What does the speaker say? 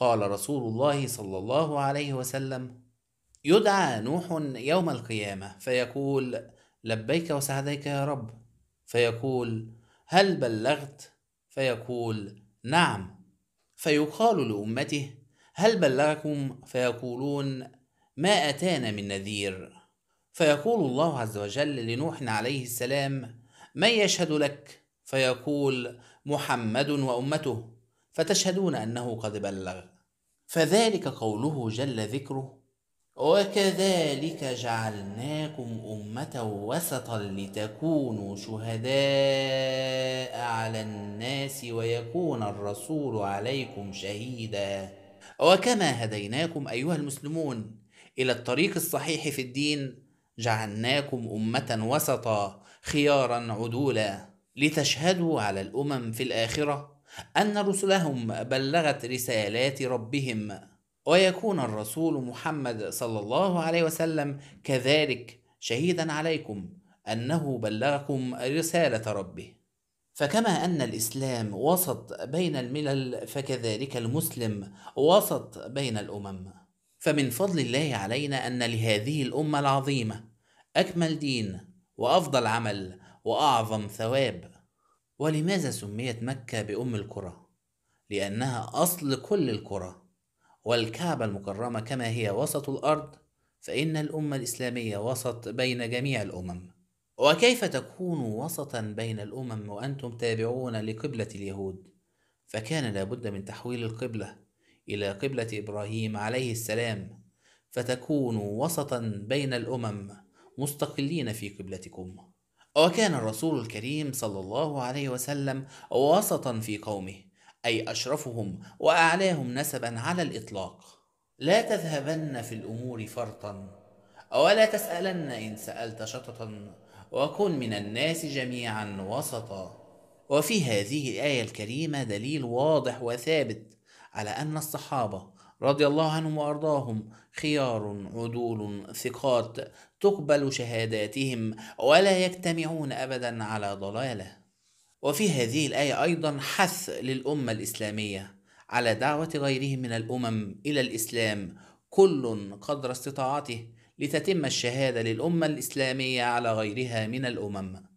قال رسول الله صلى الله عليه وسلم يدعى نوح يوم القيامة فيقول لبيك وسعديك يا رب فيقول هل بلغت فيقول نعم فيقال لأمته هل بلغكم فيقولون ما أتانا من نذير فيقول الله عز وجل لنوح عليه السلام من يشهد لك فيقول محمد وأمته فتشهدون أنه قد بلغ فذلك قوله جل ذكره وكذلك جعلناكم أمة وسطا لتكونوا شهداء على الناس ويكون الرسول عليكم شهيدا وكما هديناكم أيها المسلمون إلى الطريق الصحيح في الدين جعلناكم أمة وسطا خيارا عدولا لتشهدوا على الأمم في الآخرة أن رسلهم بلغت رسالات ربهم ويكون الرسول محمد صلى الله عليه وسلم كذلك شهيدا عليكم أنه بلغكم رسالة ربه فكما أن الإسلام وسط بين الملل فكذلك المسلم وسط بين الأمم فمن فضل الله علينا أن لهذه الأمة العظيمة أكمل دين وأفضل عمل وأعظم ثواب ولماذا سميت مكة بأم القرى؟ لأنها أصل كل القرى والكعبة المكرمة كما هي وسط الأرض فإن الأمة الإسلامية وسط بين جميع الأمم وكيف تكون وسطا بين الأمم وأنتم تابعون لقبلة اليهود فكان لابد من تحويل القبلة إلى قبلة إبراهيم عليه السلام فتكونوا وسطا بين الأمم مستقلين في قبلتكم وكان الرسول الكريم صلى الله عليه وسلم وسطا في قومه أي أشرفهم وأعلاهم نسبا على الإطلاق لا تذهبن في الأمور فرطا ولا تسألن إن سألت شططا وكن من الناس جميعا وسطا وفي هذه الآية الكريمة دليل واضح وثابت على أن الصحابة رضي الله عنهم وارضاهم خيار عدول ثقات تقبل شهاداتهم ولا يجتمعون ابدا على ضلاله وفي هذه الايه ايضا حث للامه الاسلاميه على دعوه غيرهم من الامم الى الاسلام كل قدر استطاعته لتتم الشهاده للامه الاسلاميه على غيرها من الامم